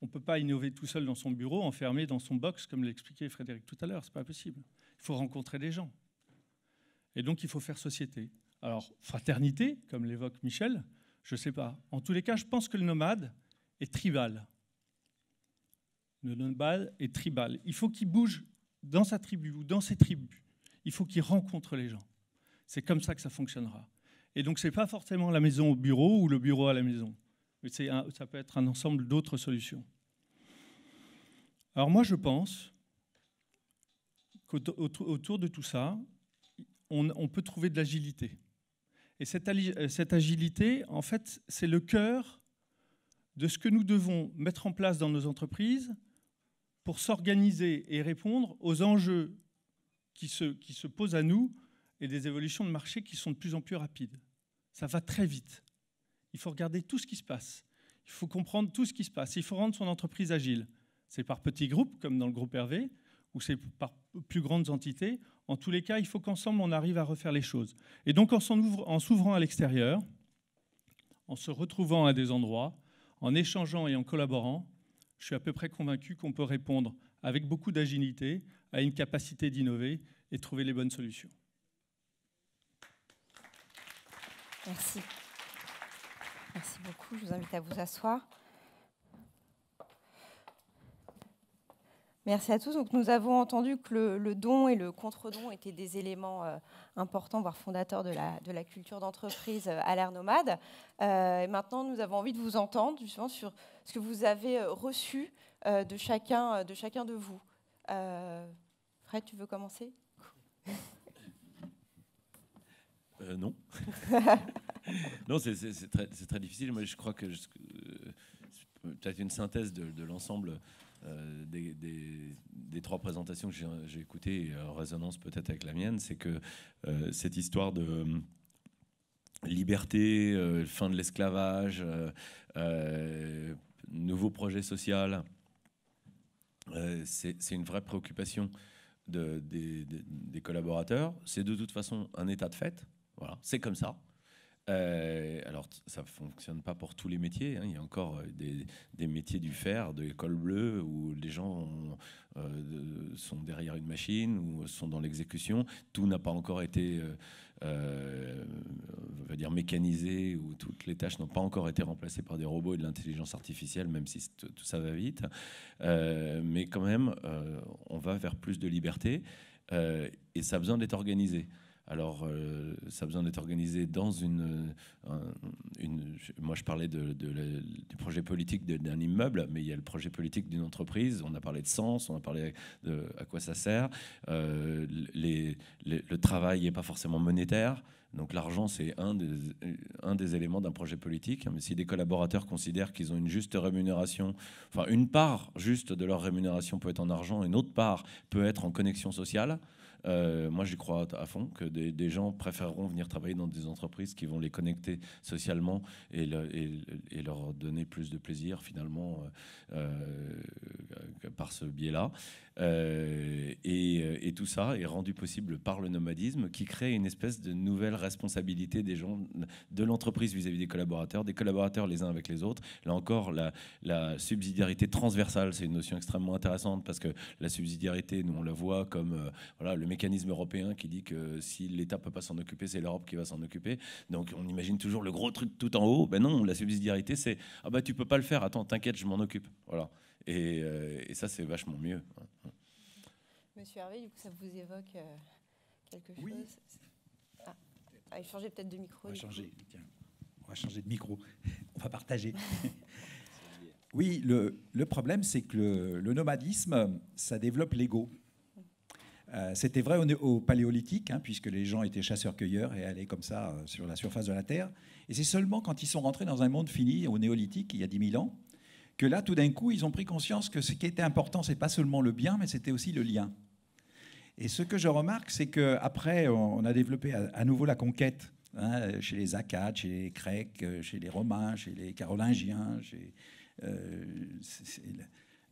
On ne peut pas innover tout seul dans son bureau, enfermé dans son box, comme l'expliquait Frédéric tout à l'heure. Ce n'est pas possible. Il faut rencontrer des gens. Et donc, il faut faire société. Alors, fraternité, comme l'évoque Michel, je ne sais pas. En tous les cas, je pense que le nomade est tribal le non est tribal. Il faut qu'il bouge dans sa tribu ou dans ses tribus. Il faut qu'il rencontre les gens. C'est comme ça que ça fonctionnera. Et donc, ce n'est pas forcément la maison au bureau ou le bureau à la maison. Mais ça peut être un ensemble d'autres solutions. Alors moi, je pense qu'autour de tout ça, on, peut trouver de l'agilité. Et cette, agilité, en fait, c'est le cœur de ce que nous devons mettre en place dans nos entreprises pour s'organiser et répondre aux enjeux qui se, qui se posent à nous et des évolutions de marché qui sont de plus en plus rapides. Ça va très vite. Il faut regarder tout ce qui se passe. Il faut comprendre tout ce qui se passe. Il faut rendre son entreprise agile. C'est par petits groupes, comme dans le groupe Hervé, ou c'est par plus grandes entités. En tous les cas, il faut qu'ensemble, on arrive à refaire les choses. Et donc, en s'ouvrant à l'extérieur, en se retrouvant à des endroits, en échangeant et en collaborant, je suis à peu près convaincu qu'on peut répondre avec beaucoup d'agilité à une capacité d'innover et trouver les bonnes solutions. Merci. Merci beaucoup. Je vous invite à vous asseoir. Merci à tous. Donc, nous avons entendu que le, don et le contre-don étaient des éléments euh, importants, voire fondateurs de la, de la culture d'entreprise euh, à l'ère nomade. Euh, et maintenant, nous avons envie de vous entendre justement sur ce que vous avez reçu de, chacun, de chacun de vous. Fred, tu veux commencer Non. non, c'est très, difficile. Moi, je crois que peut-être une synthèse de, de l'ensemble euh, des, trois présentations que j'ai écoutées, en euh, résonance peut-être avec la mienne, c'est que euh, cette histoire de liberté, fin de l'esclavage, nouveau projet social, c'est une vraie préoccupation des, des collaborateurs. C'est de toute façon un état de fait. Voilà, c'est comme ça. Euh, alors, ça ne fonctionne pas pour tous les métiers. Hein. Il y a encore euh, des, métiers du fer, de l'école bleue, où les gens euh, sont derrière une machine ou sont dans l'exécution. Tout n'a pas encore été, va dire, mécanisé ou toutes les tâches n'ont pas encore été remplacées par des robots et de l'intelligence artificielle, même si tout ça va vite. mais quand même, on va vers plus de liberté et ça a besoin d'être organisé. Alors, euh, ça a besoin d'être organisé dans une, euh, Moi, je parlais du projet politique d'un immeuble, mais il y a le projet politique d'une entreprise. On a parlé de sens, on a parlé de à quoi ça sert. Euh, le travail n'est pas forcément monétaire. Donc l'argent, c'est un des, un des éléments d'un projet politique. Mais si des collaborateurs considèrent qu'ils ont une juste rémunération, enfin une part juste de leur rémunération peut être en argent, une autre part peut être en connexion sociale, euh, moi, j'y crois à fond que des, gens préféreront venir travailler dans des entreprises qui vont les connecter socialement et, leur donner plus de plaisir finalement euh, euh, par ce biais-là. Euh, euh, et, tout ça est rendu possible par le nomadisme qui crée une espèce de nouvelle responsabilité des gens, de l'entreprise vis-à-vis des collaborateurs, des collaborateurs les uns avec les autres. Là encore, la, subsidiarité transversale, c'est une notion extrêmement intéressante parce que la subsidiarité, nous on la voit comme euh, voilà, le mécanisme européen qui dit que si l'État ne peut pas s'en occuper, c'est l'Europe qui va s'en occuper. Donc on imagine toujours le gros truc tout en haut. Ben non, la subsidiarité, c'est ah ben, tu peux pas le faire, attends, t'inquiète, je m'en occupe. Voilà. Euh, et, ça, c'est vachement mieux. Monsieur Hervé, ça vous évoque euh, quelque chose oui. ah. ah changer peut-être de micro. On va changer, tiens. On de micro. On va partager. oui, le, problème, c'est que le, nomadisme, ça développe l'ego. Euh, c'était vrai au, paléolithique, hein, puisque les gens étaient chasseurs-cueilleurs et allaient comme ça sur la surface de la Terre. Et c'est seulement quand ils sont rentrés dans un monde fini, au néolithique, il y a 10 000 ans, que là, tout d'un coup, ils ont pris conscience que ce qui était important, c'est pas seulement le bien, mais c'était aussi le lien. Et ce que je remarque, c'est qu'après, on a développé à nouveau la conquête, hein, chez les Akkades, chez les Grecs, euh, chez les Romains, chez les Carolingiens, euh,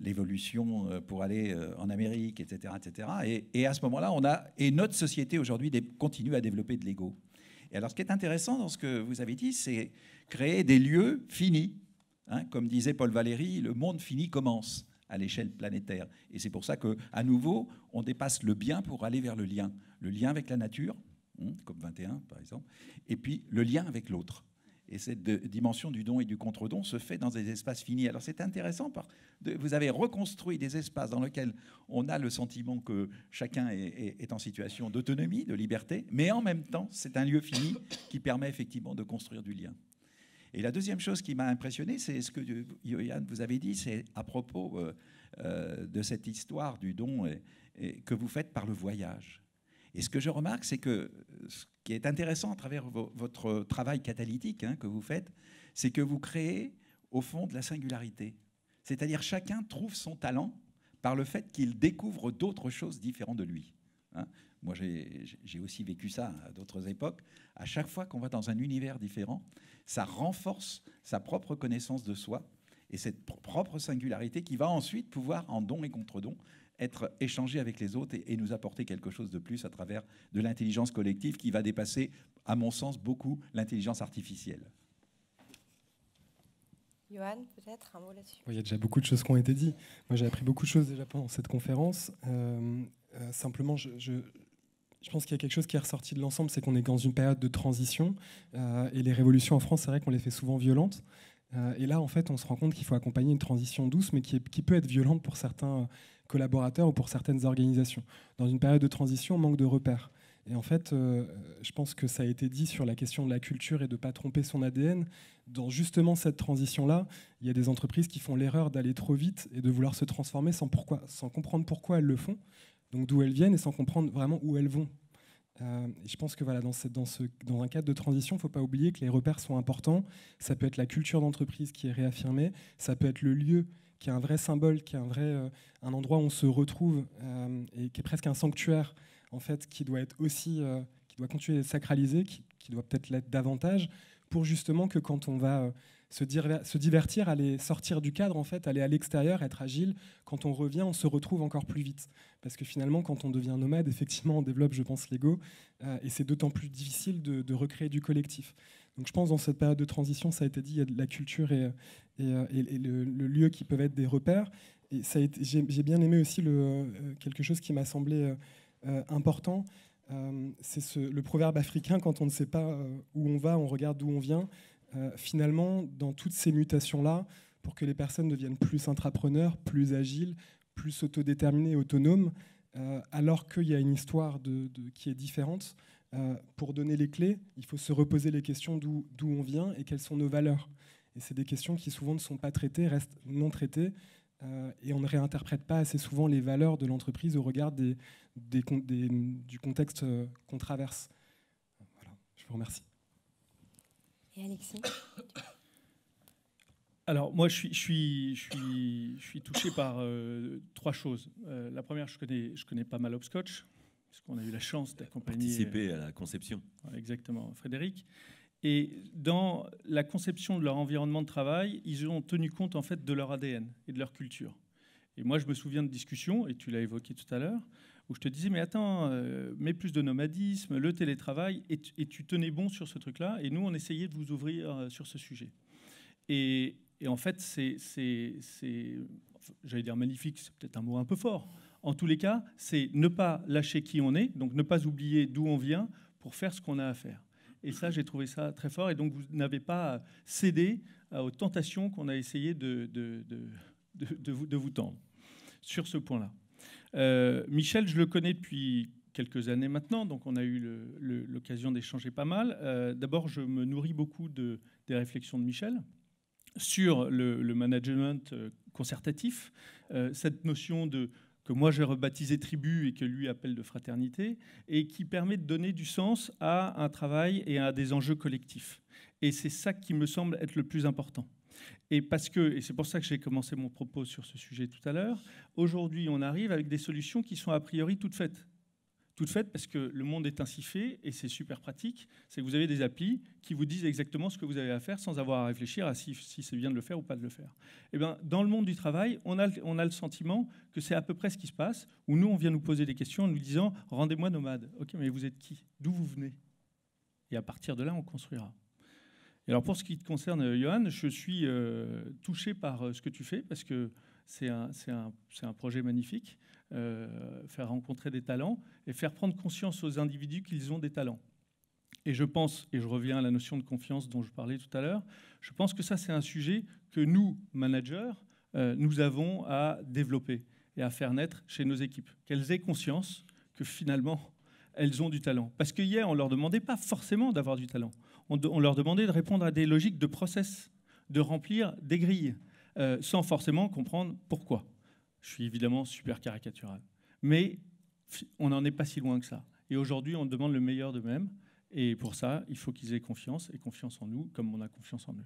l'évolution euh, pour aller en Amérique, etc. etc. Et, à ce moment-là, on a. Et notre société aujourd'hui continue à développer de l'ego. Et alors, ce qui est intéressant dans ce que vous avez dit, c'est créer des lieux finis Hein, comme disait Paul Valéry, le monde fini commence à l'échelle planétaire. Et c'est pour ça que, à nouveau, on dépasse le bien pour aller vers le lien. Le lien avec la nature, hein, comme 21 par exemple, et puis le lien avec l'autre. Et cette dimension du don et du contre-don se fait dans des espaces finis. Alors c'est intéressant, parce que vous avez reconstruit des espaces dans lesquels on a le sentiment que chacun est en situation d'autonomie, de liberté, mais en même temps c'est un lieu fini qui permet effectivement de construire du lien. Et la deuxième chose qui m'a impressionné, c'est ce que Yoann vous avez dit, c'est à propos euh, euh, de cette histoire du don que vous faites par le voyage. Et ce que je remarque, c'est que ce qui est intéressant à travers votre travail catalytique hein, que vous faites, c'est que vous créez au fond de la singularité. C'est-à-dire chacun trouve son talent par le fait qu'il découvre d'autres choses différentes de lui. Hein. Moi, j'ai aussi vécu ça à d'autres époques. À chaque fois qu'on va dans un univers différent, ça renforce sa propre connaissance de soi et cette propre singularité qui va ensuite pouvoir, en don et contre-don, être échangée avec les autres et, nous apporter quelque chose de plus à travers de l'intelligence collective qui va dépasser, à mon sens, beaucoup l'intelligence artificielle. Johan, peut-être un mot là-dessus Il y a déjà beaucoup de choses qui ont été dites. Moi, j'ai appris beaucoup de choses déjà pendant cette conférence. Euh, euh, simplement, je, je pense qu'il y a quelque chose qui est ressorti de l'ensemble, c'est qu'on est dans une période de transition. Euh, et les révolutions en France, c'est vrai qu'on les fait souvent violentes. Euh, et là, en fait, on se rend compte qu'il faut accompagner une transition douce, mais qui, peut être violente pour certains collaborateurs ou pour certaines organisations. Dans une période de transition, on manque de repères. Et en fait, euh, je pense que ça a été dit sur la question de la culture et de ne pas tromper son ADN. Dans justement cette transition-là, il y a des entreprises qui font l'erreur d'aller trop vite et de vouloir se transformer sans, sans comprendre pourquoi elles le font donc d'où elles viennent et sans comprendre vraiment où elles vont. Euh, je pense que voilà, dans, cette, dans, dans un cadre de transition, il ne faut pas oublier que les repères sont importants. Ça peut être la culture d'entreprise qui est réaffirmée, ça peut être le lieu qui est un vrai symbole, qui est un, vrai, euh, un endroit où on se retrouve euh, et qui est presque un sanctuaire, en fait, qui doit être aussi, qui doit continuer sacralisé, qui doit peut-être l'être davantage, pour justement que quand on va se, divertir, aller sortir du cadre, en fait, aller à l'extérieur, être agile. Quand on revient, on se retrouve encore plus vite. Parce que finalement, quand on devient nomade, effectivement, on développe, je pense, l'ego. Euh, et c'est d'autant plus difficile de, recréer du collectif. Donc je pense, dans cette période de transition, ça a été dit, il y a de la culture et, euh, le, lieu qui peuvent être des repères. Et ça j'ai, bien aimé aussi le, euh, quelque chose qui m'a semblé important. c'est le proverbe africain quand on ne sait pas où on va, on regarde d'où on vient. Euh, finalement, dans toutes ces mutations-là, pour que les personnes deviennent plus intrapreneurs, plus agiles, plus autodéterminées, autonomes, euh, alors qu'il y a une histoire de, qui est différente. Euh, pour donner les clés, il faut se reposer les questions d'où on vient et quelles sont nos valeurs. Et c'est des questions qui souvent ne sont pas traitées, restent non traitées, et on ne réinterprète pas assez souvent les valeurs de l'entreprise au regard du contexte qu'on traverse. Voilà, je vous remercie. Et Alors moi, je suis, touché par euh, trois choses. Euh, la première, je connais, je connais pas mal parce qu'on a eu la chance d'accompagner... Participer euh, à la conception. Exactement, Frédéric. Et dans la conception de leur environnement de travail, ils ont tenu compte en fait de leur ADN et de leur culture. Et moi, je me souviens de discussions, et tu l'as évoqué tout à l'heure, où je te disais, mais attends, euh, mets plus de nomadisme, le télétravail, et, tu tenais bon sur ce truc-là, et nous, on essayait de vous ouvrir euh, sur ce sujet. Et, en fait, c'est, j'allais dire magnifique, c'est peut-être un mot un peu fort. En tous les cas, c'est ne pas lâcher qui on est, donc ne pas oublier d'où on vient pour faire ce qu'on a à faire. Et ça, j'ai trouvé ça très fort. Et donc, vous n'avez pas cédé euh, aux tentations qu'on a essayé de, vous tendre sur ce point-là. Euh, Michel, je le connais depuis quelques années maintenant, donc on a eu l'occasion d'échanger pas mal. Euh, d'abord, je me nourris beaucoup des réflexions de Michel sur le, management euh, concertatif, cette notion que moi j'ai rebaptisé tribu et que lui appelle de fraternité, et qui permet de donner du sens à un travail et à des enjeux collectifs. Et c'est ça qui me semble être le plus important. Et parce que, et c'est pour ça que j'ai commencé mon propos sur ce sujet tout à l'heure, aujourd'hui on arrive avec des solutions qui sont a priori toutes faites. Toutes faites parce que le monde est ainsi fait et c'est super pratique, c'est que vous avez des applis qui vous disent exactement ce que vous avez à faire sans avoir à réfléchir à si, si c'est bien de le faire ou pas de le faire. Et eh bien, dans le monde du travail, on a, on a le sentiment que c'est à peu près ce qui se passe, où nous on vient nous poser des questions en nous disant rendez-moi nomade. Ok, mais vous êtes qui D'où vous venez Et à partir de là, on construira pour ce qui te concerne, euh, Johan, je suis euh, touché par euh, ce que tu fais parce que c'est un, projet magnifique, faire rencontrer des talents et faire prendre conscience aux individus qu'ils ont des talents. Et je pense, et je reviens à la notion de confiance dont je parlais tout à l'heure, je pense que ça c'est un sujet que nous, managers, nous avons à développer et à faire naître chez nos équipes. Qu'elles aient conscience que finalement, elles ont du talent. Parce qu'hier, on ne leur demandait pas forcément d'avoir du talent on, leur demandait de répondre à des logiques de process, de remplir des grilles, euh, sans forcément comprendre pourquoi. Je suis évidemment super caricatural. Mais on n'en est pas si loin que ça. Et aujourd'hui, on demande le meilleur d'eux-mêmes. Et pour ça, il faut qu'ils aient confiance, et confiance en nous, comme on a confiance en eux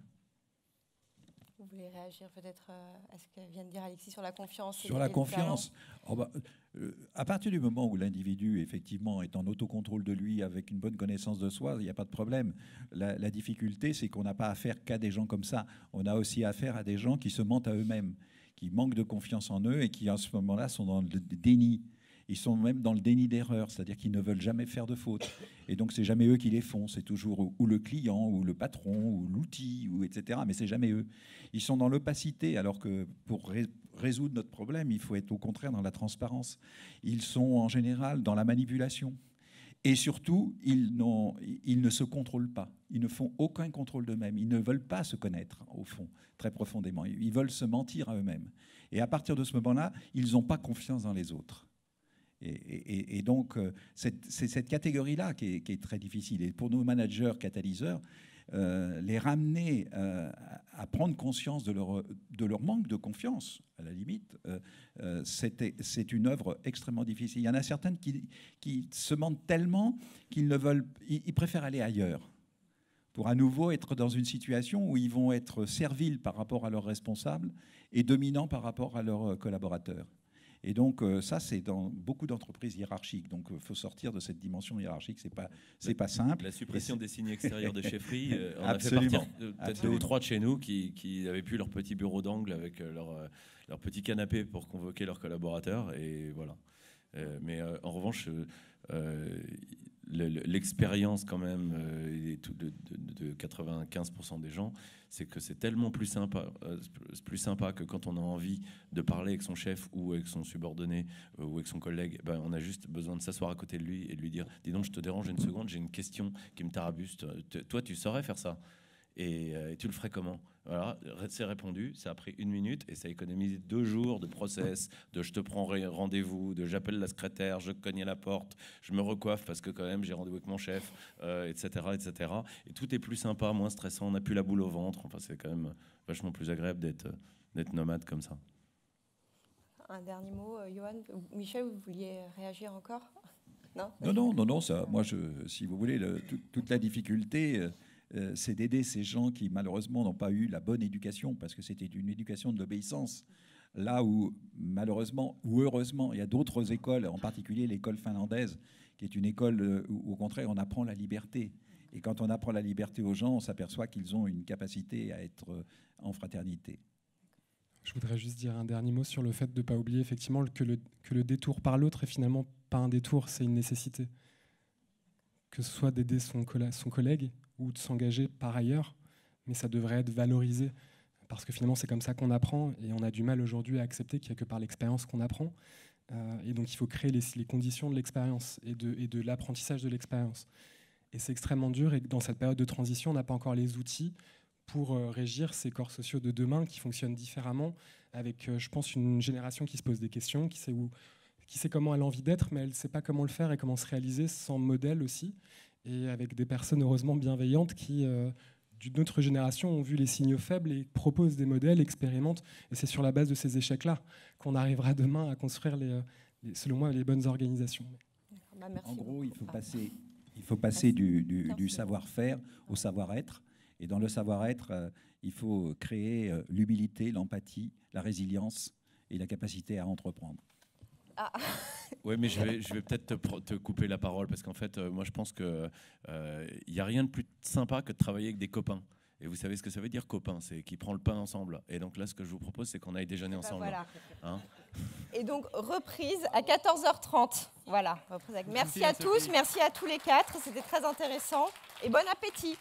vous voulez réagir peut-être euh, à ce que vient de dire Alexis sur la confiance Sur la confiance. Oh bah, euh, à partir du moment où l'individu, effectivement, est en autocontrôle de lui avec une bonne connaissance de soi, il n'y a pas de problème. La, la difficulté, c'est qu'on n'a pas affaire qu'à des gens comme ça. On a aussi affaire à des gens qui se mentent à eux-mêmes, qui manquent de confiance en eux et qui, en ce moment-là, sont dans le déni. Ils sont même dans le déni d'erreur, c'est-à-dire qu'ils ne veulent jamais faire de faute. Et donc, c'est jamais eux qui les font. C'est toujours ou le client, ou le patron, ou l'outil, ou etc. Mais c'est jamais eux. Ils sont dans l'opacité, alors que pour résoudre notre problème, il faut être au contraire dans la transparence. Ils sont en général dans la manipulation. Et surtout, ils, ils, ne se contrôlent pas. Ils ne font aucun contrôle d'eux-mêmes. Ils ne veulent pas se connaître, au fond, très profondément. Ils veulent se mentir à eux-mêmes. Et à partir de ce moment-là, ils n'ont pas confiance dans les autres. Et, donc, euh, c'est cette catégorie-là qui, est très difficile. Et pour nos managers catalyseurs, euh, les ramener euh, à prendre conscience de leur, de leur, manque de confiance, à la limite, c'est une œuvre extrêmement difficile. Il y en a certaines qui, se mentent tellement qu'ils ne veulent, ils, préfèrent aller ailleurs pour à nouveau être dans une situation où ils vont être serviles par rapport à leurs responsables et dominants par rapport à leurs collaborateurs. Et donc, euh, ça, c'est dans beaucoup d'entreprises hiérarchiques. Donc, il euh, faut sortir de cette dimension hiérarchique. Ce n'est pas, c'est pas simple. La suppression des signes extérieurs de chefferie, euh, on Absolument. a fait partir peut-être deux ou trois de chez nous qui, qui avaient plus leur petit bureau d'angle avec leur, leur petit canapé pour convoquer leurs collaborateurs. Et voilà. mais en revanche, l'expérience quand même euh, de, 95% des gens, c'est que c'est tellement plus sympa, euh, plus sympa que quand on a envie de parler avec son chef ou avec son subordonné euh, ou avec son collègue, ben, on a juste besoin de s'asseoir à côté de lui et de lui dire, dis donc, je te dérange une seconde, j'ai une question qui me tarabuste. Toi, tu saurais faire ça euh, et, tu le ferais comment voilà, c'est répondu, ça a pris une minute et ça a économisé deux jours de process, de je te prends rendez-vous, de j'appelle la secrétaire, je cogne à la porte, je me recoiffe parce que quand même j'ai rendez-vous avec mon chef, etc., euh, etc. Et tout est plus sympa, moins stressant, on n'a plus la boule au ventre, enfin c'est quand même vachement plus agréable d'être, euh, d'être nomade comme ça. Un dernier mot, Johan, Michel, vous vouliez réagir encore non, non, non, non, non, ça, moi je, si vous voulez, toute la difficulté... Euh, c'est d'aider ces gens qui malheureusement n'ont pas eu la bonne éducation, parce que c'était une éducation de l'obéissance. Là où malheureusement ou heureusement, il y a d'autres écoles, en particulier l'école finlandaise, qui est une école euh, où au contraire on apprend la liberté. Et quand on apprend la liberté aux gens, on s'aperçoit qu'ils ont une capacité à être euh, en fraternité. Je voudrais juste dire un dernier mot sur le fait de ne pas oublier effectivement que le, que le détour par l'autre est finalement pas un détour, c'est une nécessité que ce soit d'aider son, collègue ou de s'engager par ailleurs, mais ça devrait être valorisé parce que finalement c'est comme ça qu'on apprend et on a du mal aujourd'hui à accepter qu'il n'y a que par l'expérience qu'on apprend. Euh, et donc il faut créer les, conditions de l'expérience et de, l'apprentissage de l'expérience. Et c'est extrêmement dur et dans cette période de transition, on n'a pas encore les outils pour euh, régir ces corps sociaux de demain qui fonctionnent différemment, avec, euh, je pense, une génération qui se pose des questions, qui sait où, qui sait comment elle a envie d'être, mais elle ne sait pas comment le faire et comment se réaliser sans modèle aussi, et avec des personnes heureusement bienveillantes qui, euh, d'une autre génération, ont vu les signaux faibles et proposent des modèles, expérimentent, et c'est sur la base de ces échecs-là qu'on arrivera demain à construire, les, euh, selon moi, les bonnes organisations. Ah bah, en gros, il faut passer, du, savoir-faire au savoir-être. Et dans le savoir-être, euh, il faut créer l'humilité, l'empathie, la résilience et la capacité à entreprendre. Ah. oui, mais je vais, peut-être te, couper la parole parce qu'en fait, euh, moi, je pense qu'il n'y euh, a rien de plus sympa que de travailler avec des copains. Et vous savez ce que ça veut dire copain, c'est qui prend le pain ensemble. Et donc là, ce que je vous propose, c'est qu'on aille déjeuner bah, ensemble. Hein. Hein? et donc reprise à 14h30. Voilà. Merci, à tous, merci à tous les quatre. C'était très intéressant. Et bon appétit.